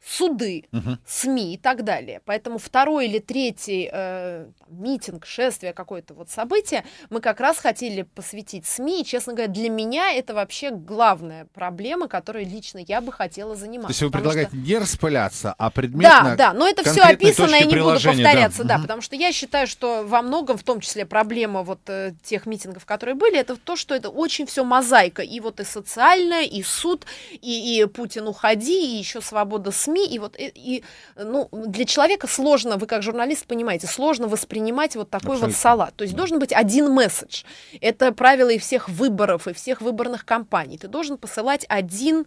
суды, угу. СМИ и так далее. Поэтому второй или третий э, митинг, шествие, какое-то вот событие мы как раз хотели посвятить СМИ. И, честно говоря, для меня это вообще главная проблема, которой лично я бы хотела заниматься. То есть вы предлагаете что... не распыляться, а предметно... Да, да, но это все описано, я не буду повторяться, да, да угу. потому что я считаю, что во многом, в том числе проблема вот э, тех митингов, которые были, это то, что это очень все мозаика. И вот и социальная, и суд, и, и Путин уходи, и еще свобода СМИ СМИ, и вот и, и ну, для человека сложно, вы как журналист понимаете, сложно воспринимать вот такой Абсолютно. вот салат. То есть да. должен быть один месседж. Это правило и всех выборов, и всех выборных кампаний. Ты должен посылать один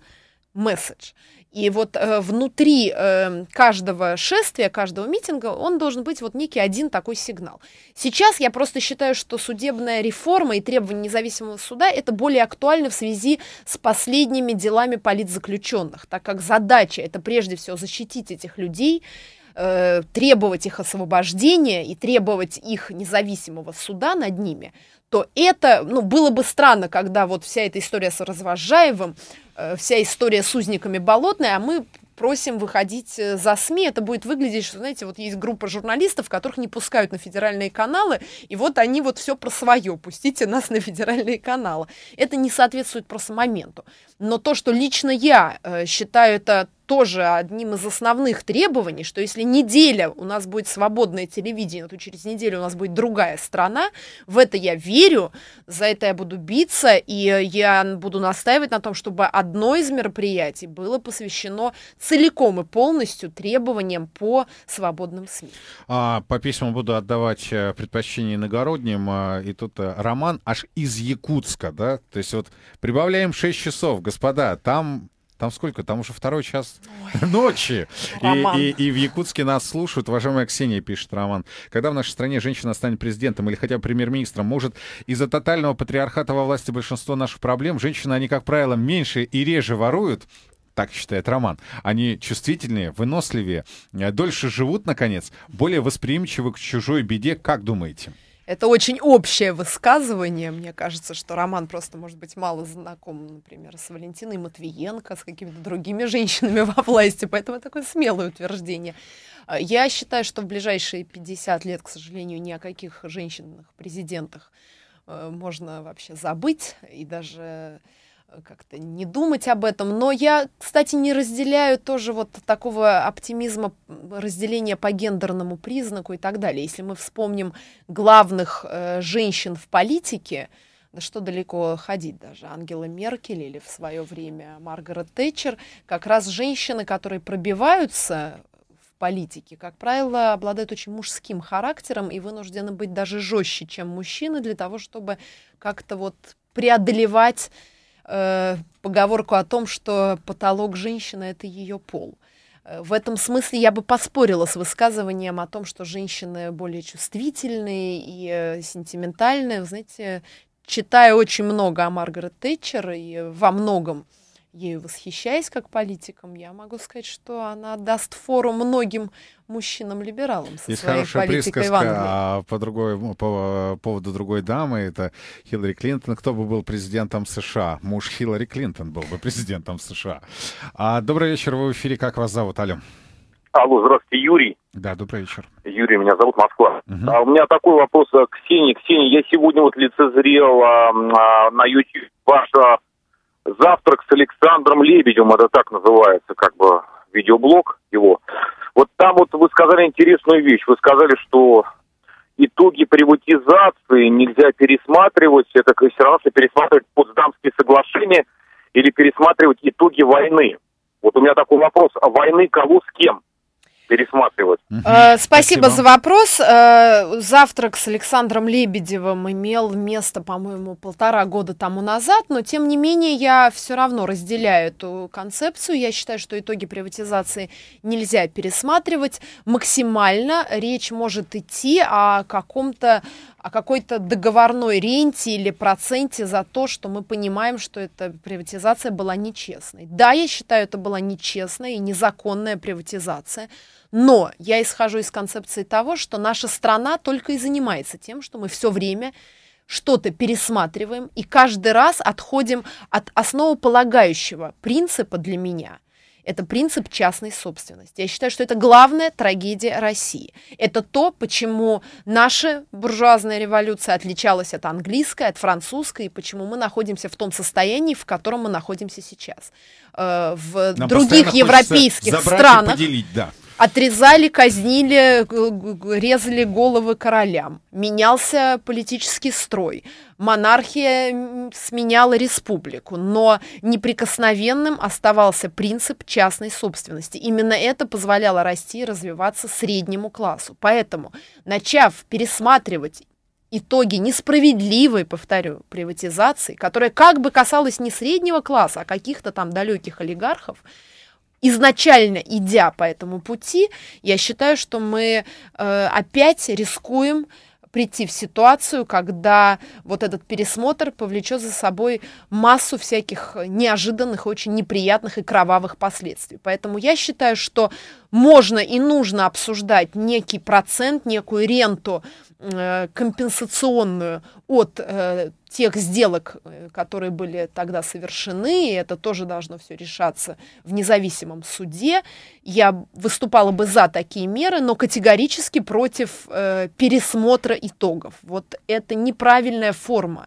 месседж. И вот э, внутри э, каждого шествия, каждого митинга, он должен быть вот некий один такой сигнал. Сейчас я просто считаю, что судебная реформа и требования независимого суда это более актуально в связи с последними делами политзаключенных, так как задача это прежде всего защитить этих людей, э, требовать их освобождения и требовать их независимого суда над ними то это, ну, было бы странно, когда вот вся эта история с Развожаевым, э, вся история с узниками Болотной, а мы просим выходить э, за СМИ. Это будет выглядеть, что, знаете, вот есть группа журналистов, которых не пускают на федеральные каналы, и вот они вот все про свое, пустите нас на федеральные каналы. Это не соответствует просто моменту. Но то, что лично я э, считаю это тоже одним из основных требований, что если неделя у нас будет свободное телевидение, то через неделю у нас будет другая страна, в это я верю, за это я буду биться, и я буду настаивать на том, чтобы одно из мероприятий было посвящено целиком и полностью требованиям по свободным СМИ. А, по письмам буду отдавать э, предпочтение иногородним, а, и тут э, Роман аж из Якутска, да, то есть вот прибавляем 6 часов, господа, там там сколько? Там уже второй час Ой. <laughs> ночи. И, и, и в Якутске нас слушают. Уважаемая Ксения, пишет Роман. Когда в нашей стране женщина станет президентом или хотя бы премьер-министром, может, из-за тотального патриархата во власти большинство наших проблем женщины, они, как правило, меньше и реже воруют, так считает Роман, они чувствительнее, выносливее, э, дольше живут, наконец, более восприимчивы к чужой беде. Как думаете? — это очень общее высказывание. Мне кажется, что Роман просто, может быть, мало знаком, например, с Валентиной Матвиенко, с какими-то другими женщинами во власти, поэтому такое смелое утверждение. А, я считаю, что в ближайшие 50 лет, к сожалению, ни о каких женщинах президентах э, можно вообще забыть и даже как-то не думать об этом. Но я, кстати, не разделяю тоже вот такого оптимизма разделения по гендерному признаку и так далее. Если мы вспомним главных э, женщин в политике, да что далеко ходить даже, Ангела Меркель или в свое время Маргарет Тэтчер, как раз женщины, которые пробиваются в политике, как правило, обладают очень мужским характером и вынуждены быть даже жестче, чем мужчины, для того, чтобы как-то вот преодолевать Э, поговорку о том, что потолок женщины это ее пол. Э, в этом смысле я бы поспорила с высказыванием о том, что женщины более чувствительные и э, сентиментальные. Вы знаете, читая очень много о Маргарет Тэтчер и во многом ею восхищаясь как политиком, я могу сказать, что она даст фору многим мужчинам-либералам со Есть своей хорошая политикой в Англии. А по, другой, по э, поводу другой дамы, это Хиллари Клинтон. Кто бы был президентом США? Муж Хиллари Клинтон был бы президентом США. А, добрый вечер, вы в эфире. Как вас зовут, Алло? Алло, здравствуйте, Юрий. Да, добрый вечер. Юрий, меня зовут Москва. Угу. А, у меня такой вопрос к Ксении. Ксения, я сегодня вот лицезрел а, а, на YouTube ваша. «Завтрак с Александром Лебедем», это так называется, как бы видеоблог его. Вот там вот вы сказали интересную вещь. Вы сказали, что итоги приватизации нельзя пересматривать. Это все равно, что пересматривать Потсдамские соглашения или пересматривать итоги войны. Вот у меня такой вопрос. А войны кого с кем? пересматривать. Угу. Спасибо, Спасибо за вопрос. Э, завтрак с Александром Лебедевым имел место, по-моему, полтора года тому назад, но тем не менее я все равно разделяю эту концепцию. Я считаю, что итоги приватизации нельзя пересматривать максимально. Речь может идти о каком-то о какой-то договорной ренте или проценте за то, что мы понимаем, что эта приватизация была нечестной. Да, я считаю, это была нечестная и незаконная приватизация, но я исхожу из концепции того, что наша страна только и занимается тем, что мы все время что-то пересматриваем и каждый раз отходим от основополагающего принципа для меня – это принцип частной собственности. Я считаю, что это главная трагедия России. Это то, почему наша буржуазная революция отличалась от английской, от французской, и почему мы находимся в том состоянии, в котором мы находимся сейчас. Э, в Нам других европейских странах... поделить, да Отрезали, казнили, резали головы королям. Менялся политический строй. Монархия сменяла республику, но неприкосновенным оставался принцип частной собственности. Именно это позволяло расти и развиваться среднему классу. Поэтому, начав пересматривать итоги несправедливой, повторю, приватизации, которая как бы касалась не среднего класса, а каких-то там далеких олигархов, изначально идя по этому пути, я считаю, что мы э, опять рискуем прийти в ситуацию, когда вот этот пересмотр повлечет за собой массу всяких неожиданных, очень неприятных и кровавых последствий. Поэтому я считаю, что можно и нужно обсуждать некий процент, некую ренту Э, компенсационную от э, тех сделок, э, которые были тогда совершены, и это тоже должно все решаться в независимом суде. Я выступала бы за такие меры, но категорически против пересмотра итогов. Вот это неправильная форма.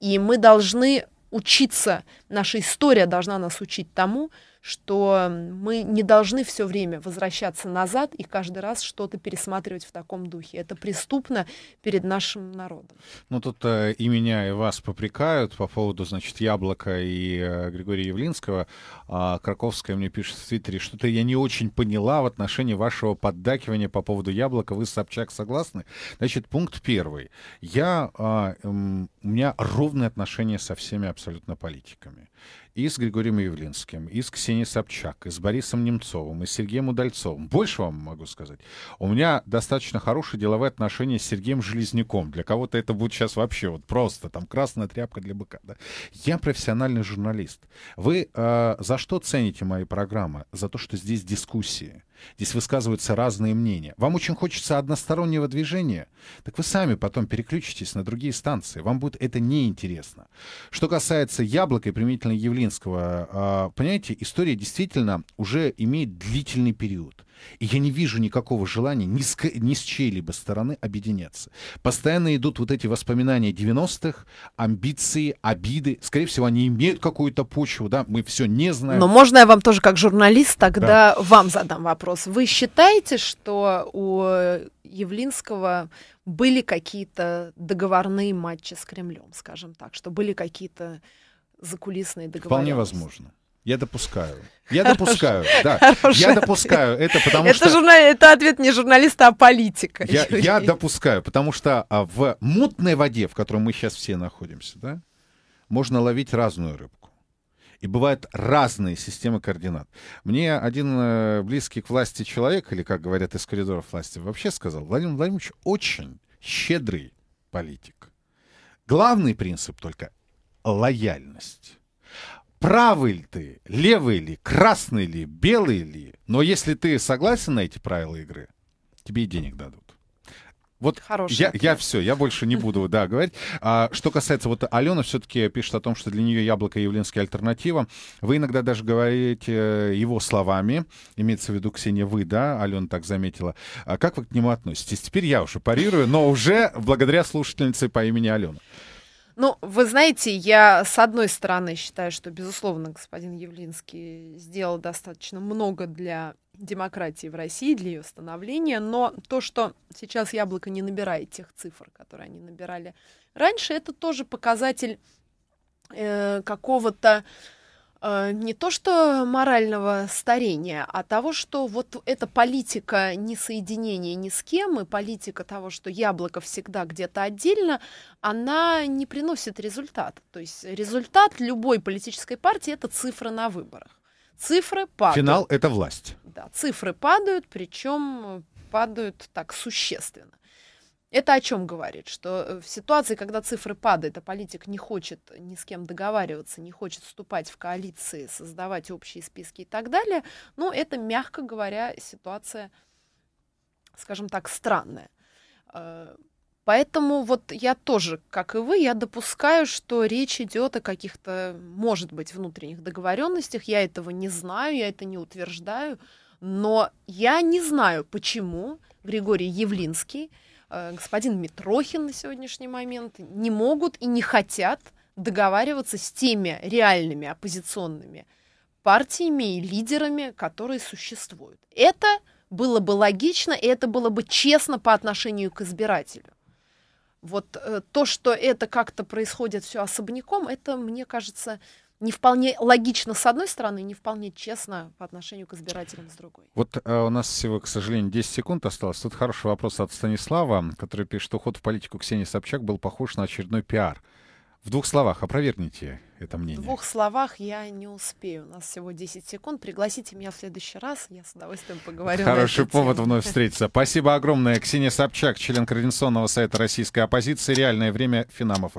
И мы должны учиться, наша история должна нас учить тому, что мы не должны все время возвращаться назад и каждый раз что-то пересматривать в таком духе. Это преступно перед нашим народом. Ну тут э, и меня, и вас попрекают по поводу, значит, Яблока и э, Григория Явлинского. А Краковская мне пишет в Твиттере, что-то я не очень поняла в отношении вашего поддакивания по поводу Яблока. Вы, Собчак, согласны? Значит, пункт первый. Я, э, э, у меня ровное отношение со всеми абсолютно политиками и с Григорием Явлинским, и с Ксенией Собчак, и с Борисом Немцовым, и с Сергеем Удальцовым. Больше вам могу сказать. У меня достаточно хорошие деловые отношения с Сергеем Железняком. Для кого-то это будет сейчас вообще вот просто там красная тряпка для быка. Да? Я профессиональный журналист. Вы э, за что цените мои программы? За то, что здесь дискуссии. Здесь высказываются разные мнения. Вам очень хочется одностороннего движения, так вы сами потом переключитесь на другие станции. Вам будет это неинтересно. Что касается яблока и применительно Явлинского, а, понимаете, история действительно уже имеет длительный период. И я не вижу никакого желания ни с, ни с чьей-либо стороны объединяться. Постоянно идут вот эти воспоминания 90-х, амбиции, обиды. Скорее всего, они имеют какую-то почву, да, мы все не знаем. Но можно я вам тоже как журналист тогда да. вам задам вопрос. Вы считаете, что у Явлинского были какие-то договорные матчи с Кремлем, скажем так, что были какие-то закулисные договоры? Вполне возможно. Я допускаю. Я Хорош. допускаю, да. Хороший я допускаю это, потому это что... Журнал... Это ответ не журналиста, а политика. Я, я допускаю, потому что а, в мутной воде, в которой мы сейчас все находимся, да, можно ловить разную рыбку. И бывают разные системы координат. Мне один э, близкий к власти человек, или, как говорят из коридоров власти, вообще сказал, Владимир Владимирович очень щедрый политик. Главный принцип только — лояльность правый ли ты, левый ли, красный ли, белый ли, но если ты согласен на эти правила игры, тебе и денег дадут. Вот я, я все, я больше не буду да, говорить. А, что касается, вот Алена все-таки пишет о том, что для нее яблоко явленский альтернатива. Вы иногда даже говорите э, его словами, имеется в виду Ксения вы, да, Алена так заметила. А как вы к нему относитесь? Теперь я уже парирую, но уже благодаря слушательнице по имени Алена. Ну, вы знаете, я с одной стороны считаю, что, безусловно, господин Явлинский сделал достаточно много для демократии в России, для ее становления, но то, что сейчас яблоко не набирает тех цифр, которые они набирали раньше, это тоже показатель э, какого-то Э, не то что морального старения, а того, что вот эта политика несоединения ни с кем и политика того, что яблоко всегда где-то отдельно, она не приносит результат. То есть результат любой политической партии – это цифры на выборах. Цифры падают. Финал – это власть. Да, цифры падают, причем падают так существенно. Это о чем говорит? Что э, в ситуации, когда цифры падают, а политик не хочет э, ни с кем договариваться, не хочет вступать в коалиции, создавать общие списки и так далее, ну, это, мягко говоря, ситуация, скажем так, странная. Э, поэтому вот я тоже, как и вы, я допускаю, что речь идет о каких-то, может быть, внутренних договоренностях. Я этого не знаю, я это не утверждаю. Но я не знаю, почему Григорий Явлинский Э, господин Митрохин на сегодняшний момент не могут и не хотят договариваться с теми реальными оппозиционными партиями и лидерами, которые существуют. Это было бы логично, и это было бы честно по отношению к избирателю. Вот э, то, что это как-то происходит все особняком, это, мне кажется, не вполне логично с одной стороны, не вполне честно по отношению к избирателям с другой. Вот а, у нас всего, к сожалению, 10 секунд осталось. Тут хороший вопрос от Станислава, который пишет, что ход в политику Ксении Собчак был похож на очередной пиар. В двух словах опровергните это мнение. В двух словах я не успею. У нас всего 10 секунд. Пригласите меня в следующий раз. Я с удовольствием поговорю. Хороший повод тему. вновь встретиться. Спасибо огромное. Ксения Собчак, член Координационного совета российской оппозиции. Реальное время. Финам